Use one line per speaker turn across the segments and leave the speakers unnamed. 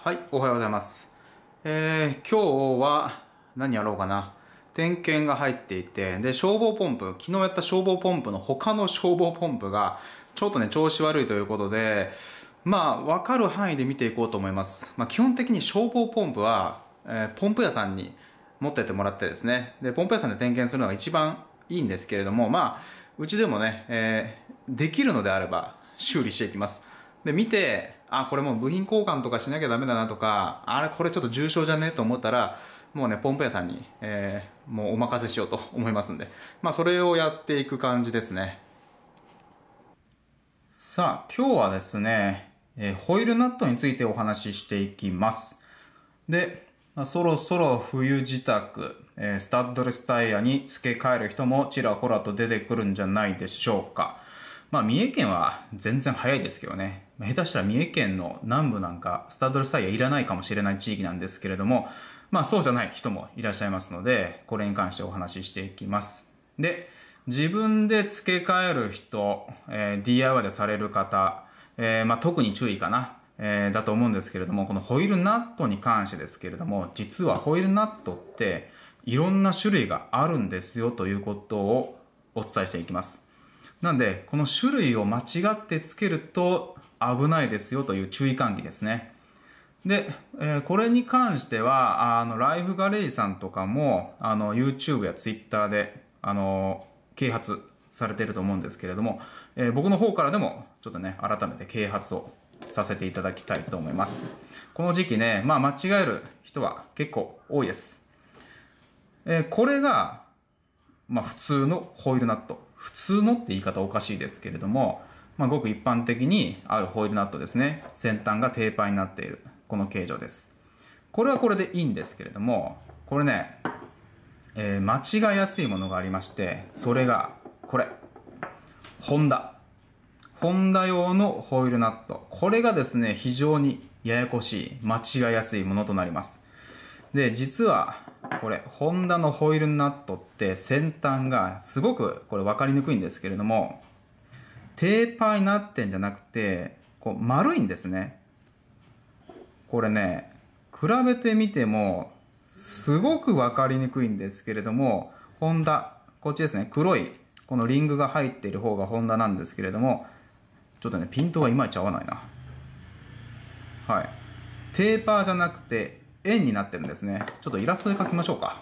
はい、おはようございます。えー、今日は何やろうかな。点検が入っていて、で、消防ポンプ、昨日やった消防ポンプの他の消防ポンプが、ちょっとね、調子悪いということで、まあ、わかる範囲で見ていこうと思います。まあ、基本的に消防ポンプは、えー、ポンプ屋さんに持ってってもらってですね、で、ポンプ屋さんで点検するのが一番いいんですけれども、まあ、うちでもね、えー、できるのであれば修理していきます。で見てあこれもう部品交換とかしなきゃだめだなとかあれこれちょっと重症じゃねと思ったらもうねポンプ屋さんに、えー、もうお任せしようと思いますんで、まあ、それをやっていく感じですねさあ今日はですね、えー、ホイールナットについてお話ししていきますで、まあ、そろそろ冬支度、えー、スタッドレスタイヤに付け替える人もちらほらと出てくるんじゃないでしょうかまあ、三重県は全然早いですけどね。下手したら三重県の南部なんか、スタッドレスタイヤいらないかもしれない地域なんですけれども、まあそうじゃない人もいらっしゃいますので、これに関してお話ししていきます。で、自分で付け替える人、えー、DIY でされる方、えー、まあ特に注意かな、えー、だと思うんですけれども、このホイールナットに関してですけれども、実はホイールナットっていろんな種類があるんですよということをお伝えしていきます。なんで、この種類を間違ってつけると危ないですよという注意喚起ですね。で、えー、これに関しては、あの、ライフガレージさんとかも、あの、YouTube や Twitter で、あの、啓発されてると思うんですけれども、えー、僕の方からでも、ちょっとね、改めて啓発をさせていただきたいと思います。この時期ね、まあ、間違える人は結構多いです。えー、これが、まあ、普通のホイールナット普通のって言い方おかしいですけれども、まあ、ごく一般的にあるホイールナットですね先端がテーパーになっているこの形状ですこれはこれでいいんですけれどもこれね、えー、間違いやすいものがありましてそれがこれホンダホンダ用のホイールナットこれがですね非常にややこしい間違いやすいものとなりますで実はこれ、ホンダのホイールナットって先端がすごくこれ分かりにくいんですけれども、テーパーになってんじゃなくて、こう丸いんですね。これね、比べてみても、すごく分かりにくいんですけれども、ホンダ、こっちですね、黒い、このリングが入っている方がホンダなんですけれども、ちょっとね、ピントがいまいち合わないな。はい。テーパーじゃなくて、円になってるんですねちょっとイラストで描きましょうか、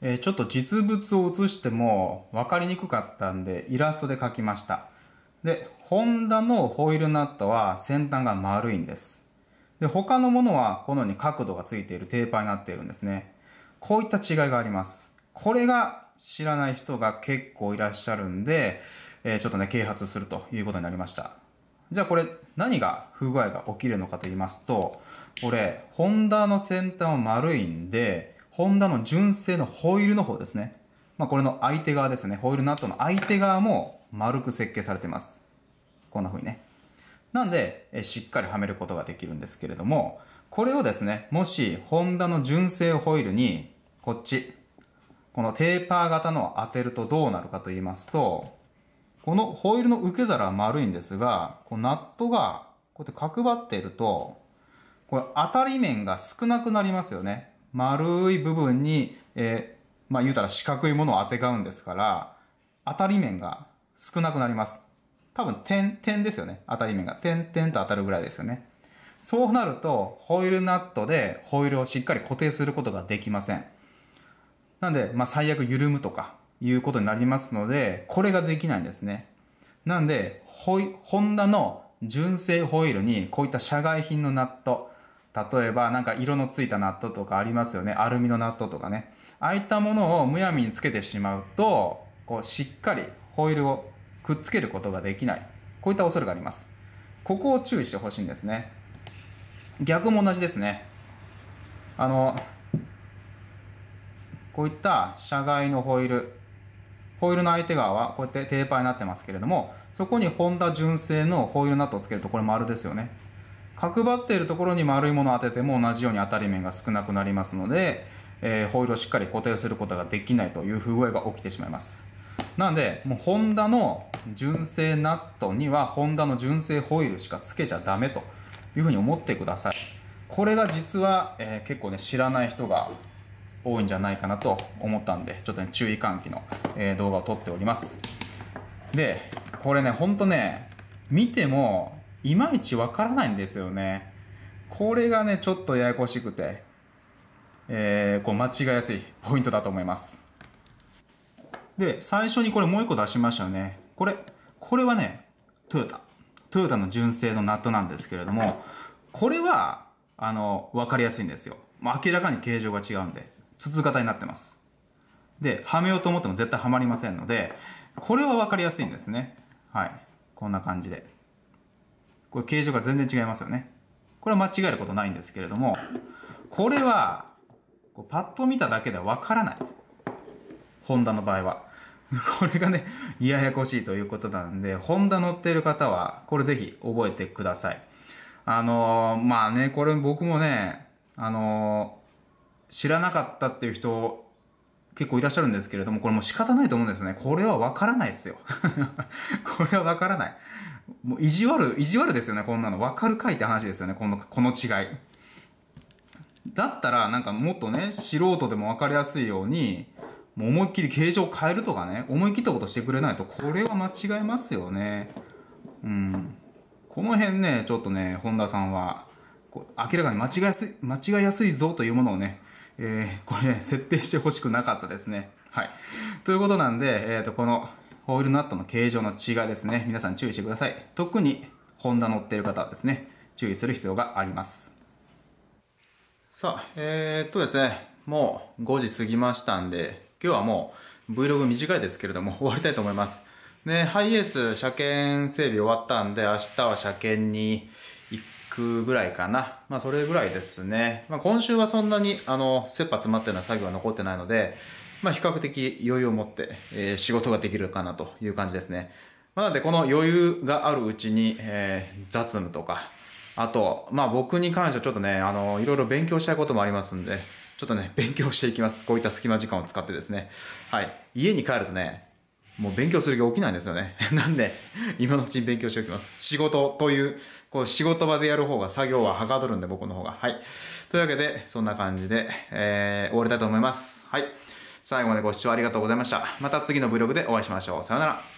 えー、ちょっと実物を写しても分かりにくかったんでイラストで描きましたでホンダのホイールナットは先端が丸いんですで他のものはこのように角度がついているテーパーになっているんですねこういった違いがありますこれが知らない人が結構いらっしゃるんで、えー、ちょっとね啓発するということになりましたじゃあこれ何が不具合が起きるのかと言いますと俺、ホンダの先端は丸いんで、ホンダの純正のホイールの方ですね。まあ、これの相手側ですね。ホイールナットの相手側も丸く設計されてます。こんな風にね。なんで、えしっかりはめることができるんですけれども、これをですね、もし、ホンダの純正ホイールに、こっち、このテーパー型のを当てるとどうなるかと言いますと、このホイールの受け皿は丸いんですが、こうナットがこうやって角張っていると、これ当たり面が少なくなりますよね。丸い部分に、えー、まあ言うたら四角いものを当てがうんですから、当たり面が少なくなります。多分点、点ですよね。当たり面が。点、点と当たるぐらいですよね。そうなると、ホイールナットでホイールをしっかり固定することができません。なんで、まあ最悪緩むとかいうことになりますので、これができないんですね。なんで、ホイ、ホンダの純正ホイールにこういった社外品のナット、例えばなんか色のついた納豆とかありますよねアルミの納豆とかねああいったものをむやみにつけてしまうとこうしっかりホイールをくっつけることができないこういった恐れがありますここを注意してほしいんですね逆も同じですねあのこういった車外のホイールホイールの相手側はこうやってテーパーになってますけれどもそこにホンダ純正のホイールナットをつけるとこれ丸ですよね角張っているところに丸いものを当てても同じように当たり面が少なくなりますので、えー、ホイールをしっかり固定することができないという不具合が起きてしまいますなのでもうホンダの純正ナットにはホンダの純正ホイールしかつけちゃダメというふうに思ってくださいこれが実は、えー、結構ね知らない人が多いんじゃないかなと思ったんでちょっとね注意喚起の、えー、動画を撮っておりますでこれねほんとね見てもいまいちわからないんですよね。これがね、ちょっとややこしくて、えー、こう間違いやすいポイントだと思います。で、最初にこれもう一個出しましたよね。これ、これはね、トヨタ。トヨタの純正のナットなんですけれども、これは、あの、わかりやすいんですよ。もう明らかに形状が違うんで、筒型になってます。で、はめようと思っても絶対はまりませんので、これはわかりやすいんですね。はい。こんな感じで。これ形状が全然違いますよね。これは間違えることないんですけれども、これは、パッと見ただけではわからない。ホンダの場合は。これがね、ややこしいということなんで、ホンダ乗ってる方は、これぜひ覚えてください。あのー、まあね、これ僕もね、あのー、知らなかったっていう人結構いらっしゃるんですけれども、これもう仕方ないと思うんですね。これはわからないですよ。これはわからない。もう意地悪、意地悪ですよね、こんなの。わかるかいって話ですよね、この、この違い。だったら、なんかもっとね、素人でもわかりやすいように、もう思いっきり形状変えるとかね、思い切ったことしてくれないと、これは間違えますよね。うん。この辺ね、ちょっとね、本田さんは、明らかに間違いやすい、間違いやすいぞというものをね、えー、これね、設定してほしくなかったですね。はい。ということなんで、えっ、ー、と、このホイールナットの形状の違いですね、皆さん注意してください。特にホンダ乗ってる方はですね、注意する必要があります。さあ、えー、っとですね、もう5時過ぎましたんで、今日はもう Vlog 短いですけれども、終わりたいと思います。ね、ハイエース車検整備終わったんで、明日は車検に行くぐらいかな。まあ、それぐらいですね。まあ、今週はそんなに、あの、切羽詰まったような作業は残ってないので、まあ、比較的余裕を持って、えー、仕事ができるかなという感じですね。まあ、なので、この余裕があるうちに、えー、雑務とか、あと、まあ、僕に関してはちょっとね、あの、いろいろ勉強したいこともありますんで、ちょっとね、勉強していきます。こういった隙間時間を使ってですね。はい。家に帰るとね、もう勉強する気起きないんですよね。なんで、今のうちに勉強しておきます。仕事という、こう仕事場でやる方が作業ははかどるんで、僕の方が。はい。というわけで、そんな感じで、えー、終わりたいと思います。はい。最後までご視聴ありがとうございました。また次の Vlog でお会いしましょう。さよなら。